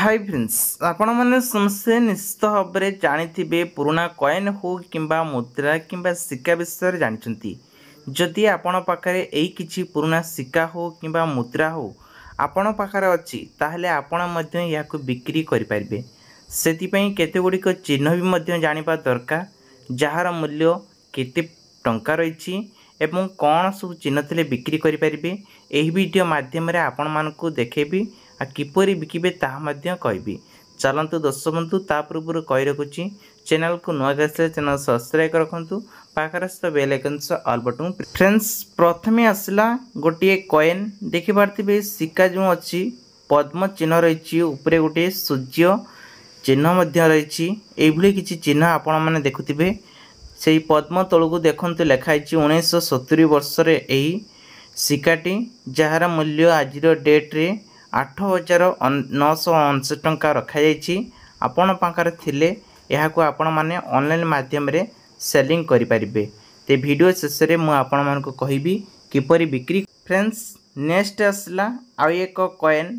high friends ଆପଣମାନେ ସମସ୍ତେ ନିଶ୍ଚିତ ଭାବରେ ଜାଣିଥିବେ ପୁରୁଣା କଏନ୍ ହେଉ କିମ୍ବା ମୁଦ୍ରା କିମ୍ବା ସିକା ବିଷୟରେ ଜାଣିଛନ୍ତି ଯଦି ଆପଣ ପାଖରେ ଏଇ କିଛି ପୁରୁଣା ସିକା ହେଉ କିମ୍ବା ମୁଦ୍ରା ହେଉ ଆପଣ ପାଖରେ ଅଛି ତାହେଲେ ଆପଣ ମଧ୍ୟ ଏହାକୁ ବିକ୍ରି କରିପାରିବେ ସେଥିପାଇଁ କେତେଗୁଡ଼ିକ ଚିହ୍ନ ବି ମଧ୍ୟ ଜାଣିବା ଦରକାର ଯାହାର ମୂଲ୍ୟ କେତେ ଟଙ୍କା ରହିଛି ଏବଂ କ'ଣ ସବୁ ଚିହ୍ନ ଥିଲେ ବିକ୍ରି କରିପାରିବେ ଏହି ଭିଡ଼ିଓ ମାଧ୍ୟମରେ ଆପଣମାନଙ୍କୁ ଦେଖେଇବି ଆଉ କିପରି ବିକିବେ ତାହା ମଧ୍ୟ କହିବି ଚାଲନ୍ତୁ ଦର୍ଶକ ବନ୍ଧୁ ତା ପୂର୍ବରୁ କହି ରଖୁଛି ଚ୍ୟାନେଲକୁ ନୂଆ ଆସିଲେ ଚ୍ୟାନେଲ ସବସ୍କ୍ରାଇବ୍ ରଖନ୍ତୁ ପାଖରେ ଆସିଥିବା ବେଲ୍ ଆଇକନ୍ ସହ ଅଲ୍ ବଟନ୍ ଫ୍ରେଣ୍ଡସ୍ ପ୍ରଥମେ ଆସିଲା ଗୋଟିଏ କଏନ୍ ଦେଖିପାରୁଥିବେ ଶିକା ଯେଉଁ ଅଛି ପଦ୍ମ ଚିହ୍ନ ରହିଛି ଉପରେ ଗୋଟିଏ ସୂର୍ଯ୍ୟ ଚିହ୍ନ ମଧ୍ୟ ରହିଛି ଏଇଭଳି କିଛି ଚିହ୍ନ ଆପଣମାନେ ଦେଖୁଥିବେ ସେହି ପଦ୍ମ ତଳକୁ ଦେଖନ୍ତୁ ଲେଖା ହେଇଛି ଉଣେଇଶହ ସତୁରି ବର୍ଷରେ ଏହି ଶିକାଟି ଯାହାର ମୂଲ୍ୟ ଆଜିର ଡେଟ୍ରେ ଆଠ ହଜାର ନଅଶହ ଅଂଶ ଟଙ୍କା ରଖାଯାଇଛି ଆପଣ ପାଖରେ ଥିଲେ ଏହାକୁ ଆପଣମାନେ ଅନଲାଇନ୍ ମାଧ୍ୟମରେ ସେଲିଂ କରିପାରିବେ ତେ ଭିଡ଼ିଓ ଶେଷରେ ମୁଁ ଆପଣମାନଙ୍କୁ କହିବି କିପରି ବିକ୍ରି ଫ୍ରେଣ୍ଡସ୍ ନେକ୍ସଟ୍ ଆସିଲା ଆଉ ଏକ କଏନ୍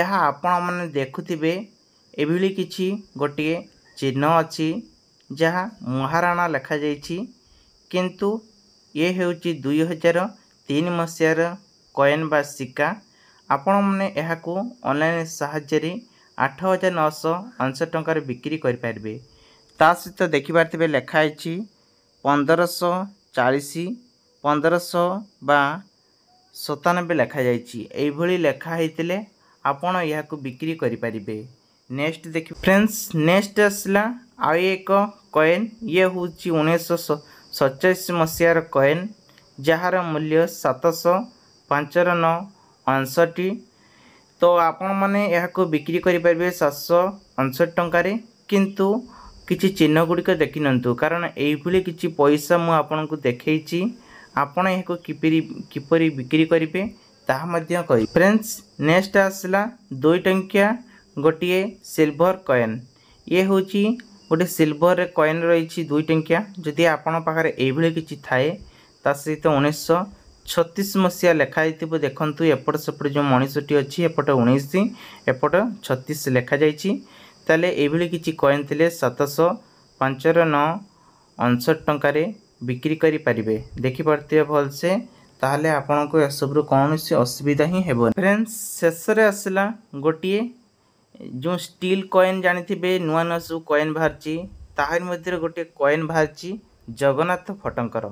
ଯାହା ଆପଣମାନେ ଦେଖୁଥିବେ ଏଭଳି କିଛି ଗୋଟିଏ ଚିହ୍ନ ଅଛି ଯାହା ମହାରାଣା ଲେଖାଯାଇଛି କିନ୍ତୁ ଏ ହେଉଛି ଦୁଇ ହଜାର ତିନି ମସିହାର କଏନ୍ ବା ସିକା ଆପଣମାନେ ଏହାକୁ ଅନଲାଇନ୍ ସାହାଯ୍ୟରେ ଆଠ ହଜାର ନଅଶହ ଅନେଶତ ଟଙ୍କାରେ ବିକ୍ରି କରିପାରିବେ ତା ସହିତ ଦେଖିପାରିଥିବେ ଲେଖାହେଇଛି ପନ୍ଦରଶହ ଚାଳିଶ ପନ୍ଦରଶହ ବା ସତାନବେ ଲେଖାଯାଇଛି ଏଇଭଳି ଲେଖା ହେଇଥିଲେ ଆପଣ ଏହାକୁ ବିକ୍ରି କରିପାରିବେ ନେକ୍ସଟ ଦେଖି ଫ୍ରେଣ୍ଡସ୍ ନେକ୍ସଟ ଆସିଲା ଆଉ ଏକ କଏନ୍ ଇଏ ହେଉଛି ଉଣେଇଶହ ସତଚାଳିଶ ମସିହାର କଏନ୍ ଯାହାର ମୂଲ୍ୟ ସାତଶହ ପାଞ୍ଚର ନଅ ଅଂଶଟି ତ ଆପଣମାନେ ଏହାକୁ ବିକ୍ରି କରିପାରିବେ ସାତଶହ ଅଣଷଠି ଟଙ୍କାରେ କିନ୍ତୁ କିଛି ଚିହ୍ନ ଗୁଡ଼ିକ ଦେଖିନିଅନ୍ତୁ କାରଣ ଏଇଭଳି କିଛି ପଇସା ମୁଁ ଆପଣଙ୍କୁ ଦେଖେଇଛି ଆପଣ ଏହାକୁ କିପରି କିପରି ବିକ୍ରି କରିବେ ତାହା ମଧ୍ୟ କହିବି ଫ୍ରେଣ୍ଡସ୍ ନେକ୍ସଟ ଆସିଲା ଦୁଇ ଟଙ୍କିଆ ଗୋଟିଏ ସିଲଭର କଏନ୍ ଇଏ ହେଉଛି ଗୋଟେ ସିଲଭରରେ କଏନ୍ ରହିଛି ଦୁଇ ଟଙ୍କିଆ ଯଦି ଆପଣଙ୍କ ପାଖରେ ଏଇଭଳି କିଛି ଥାଏ ତା ସହିତ ଉଣେଇଶହ ছতিশ মশিয়া লেখা হয়েছিল দেখুন এপট সেপটে যে মনীষটি অছি এপটে উনিশ এপট ছতিশ লেখা যাই তাহলে এইভাবে কিছু কয়েন লে সাতশ পাঁচর ন অনষট টঙ্কার বিক্রি করে পারে দেখিপারে ভালসে তাহলে আপনার এসবুর কৌশি অসুবিধা হি হব ফ্রেন্ডস শেষে আসলা গোটিয়ে যে স্টিল কয়েন জাঁথিবে নূয়া নূয়া সব কয়েন বাহারি তাহারি মধ্যে গোটিয়ে কয়েন বাহারি জগন্নাথ ফটঙ্কর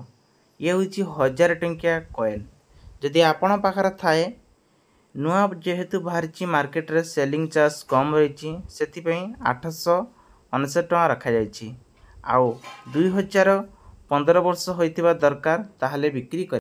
ଇଏ ହେଉଛି ହଜାରେ ଟଙ୍କିଆ କଏନ୍ ଯଦି ଆପଣ ପାଖରେ ଥାଏ ନୂଆ ଯେହେତୁ ବାହାରିଛି ମାର୍କେଟରେ ସେଲିଂ ଚାର୍ଜ କମ୍ ରହିଛି ସେଥିପାଇଁ ଆଠଶହ ଅନେଶ୍ୱତ ଟଙ୍କା ରଖାଯାଇଛି ଆଉ ଦୁଇ ହଜାର ପନ୍ଦର ବର୍ଷ ହୋଇଥିବା ଦରକାର ତା'ହେଲେ ବିକ୍ରି କରିବେ